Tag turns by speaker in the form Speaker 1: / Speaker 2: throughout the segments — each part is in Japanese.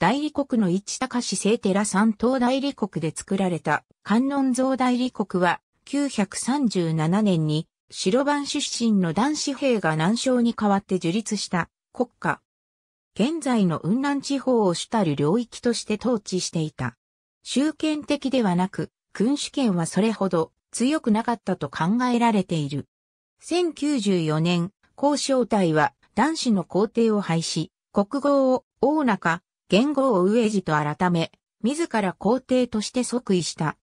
Speaker 1: 大理国の市高市聖寺三等大理国で作られた観音像大理国は937年に白番出身の男子兵が南昌に代わって樹立した国家。現在の雲南地方を主たる領域として統治していた。集権的ではなく、君主権はそれほど強くなかったと考えられている。1094年、高招隊は男子の皇帝を廃止、国号を大中、元号を植治と改め、自ら皇帝として即位した。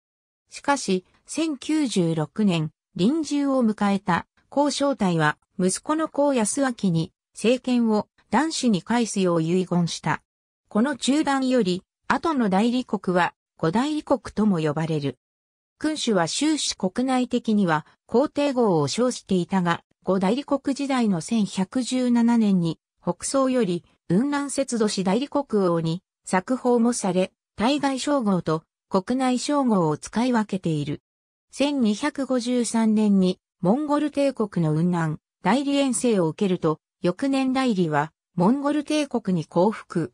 Speaker 1: しかし、1096年、臨終を迎えた、皇正体は、息子の皇安明に、政権を男子に返すよう遺言した。この中断より、後の代理国は、五代理国とも呼ばれる。君主は終始国内的には、皇帝号を称していたが、五代理国時代の1117年に、北宋より雲南節度市代理国王に作法もされ、対外称号と国内称号を使い分けている。1253年にモンゴル帝国の雲南、代理遠征を受けると、翌年代理はモンゴル帝国に降伏。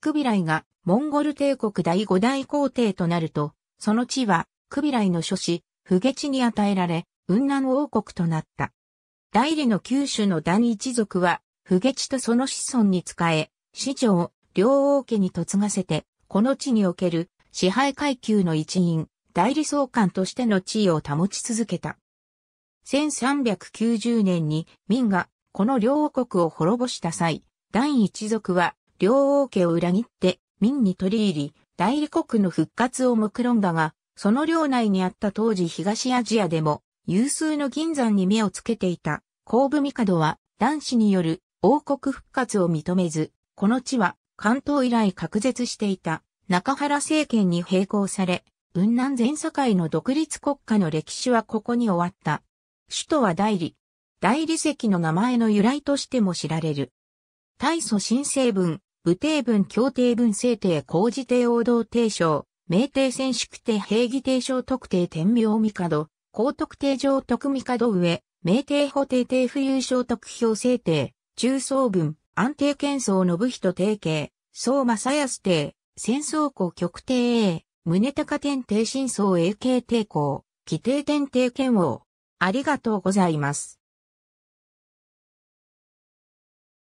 Speaker 1: クビライがモンゴル帝国第五代皇帝となると、その地はクビライの諸子、フゲ地に与えられ、雲南王国となった。代理の九州の第一族は不下とその子孫に仕え、市長、両王家に嫁がせて、この地における支配階級の一員、代理総監としての地位を保ち続けた。1390年に明がこの両王国を滅ぼした際、第一族は両王家を裏切って明に取り入り、代理国の復活を目論んだが、その領内にあった当時東アジアでも有数の銀山に目をつけていた、神武帝は男子による王国復活を認めず、この地は関東以来隔絶していた中原政権に並行され、雲南全会の独立国家の歴史はここに終わった。首都は大理。大理石の名前の由来としても知られる。大祖新成文、武帝文、協定文、制定、工事帝、王道帝章、明帝選宿帝、平義帝章、特定天明帝、高徳帝上徳帝上、明帝法帝帝富裕章、特表制定、中層文、安定建層信人提携、総正康邸戦争庫極定 A、宗高天帝新層 AK 帝抗規定天帝剣王。ありがとうございます。